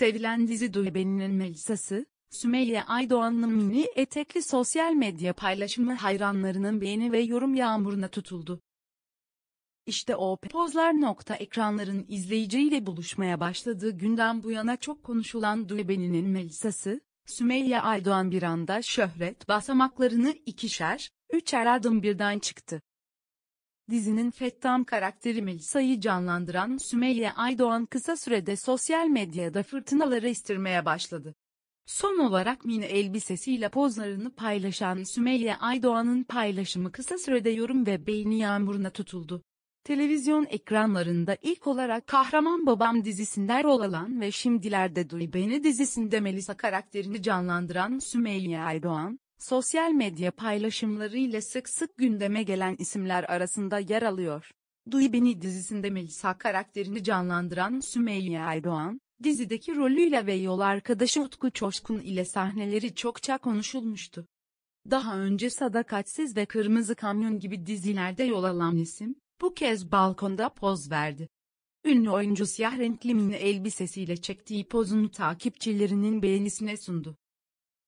Sevilen dizi Duybe'nin Melisa'sı, Sümeyye Aydoğan'ın mini etekli sosyal medya paylaşımı hayranlarının beğeni ve yorum yağmuruna tutuldu. İşte o pozlar nokta ekranların izleyiciyle buluşmaya başladığı günden bu yana çok konuşulan Duybe'nin Melisa'sı, Sümeyye Aydoğan bir anda şöhret basamaklarını ikişer, üçer adım birden çıktı. Dizinin Fettam karakteri Melisa'yı canlandıran Sümeyye Aydoğan kısa sürede sosyal medyada fırtınaları istirmeye başladı. Son olarak mini elbisesiyle pozlarını paylaşan Sümeyye Aydoğan'ın paylaşımı kısa sürede yorum ve beyni yağmuruna tutuldu. Televizyon ekranlarında ilk olarak Kahraman Babam dizisinde rol alan ve şimdilerde Duy Beni dizisinde Melisa karakterini canlandıran Sümeyye Aydoğan, sosyal medya paylaşımlarıyla sık sık gündeme gelen isimler arasında yer alıyor. Duy Beni dizisinde Melisa karakterini canlandıran Sümeyye Erdoğan, dizideki rolüyle ve yol arkadaşı Utku Çoşkun ile sahneleri çokça konuşulmuştu. Daha önce Sadakatsiz ve Kırmızı Kamyon gibi dizilerde yol alan isim, bu kez balkonda poz verdi. Ünlü oyuncu siyah renkli mini elbisesiyle çektiği pozunu takipçilerinin beğenisine sundu.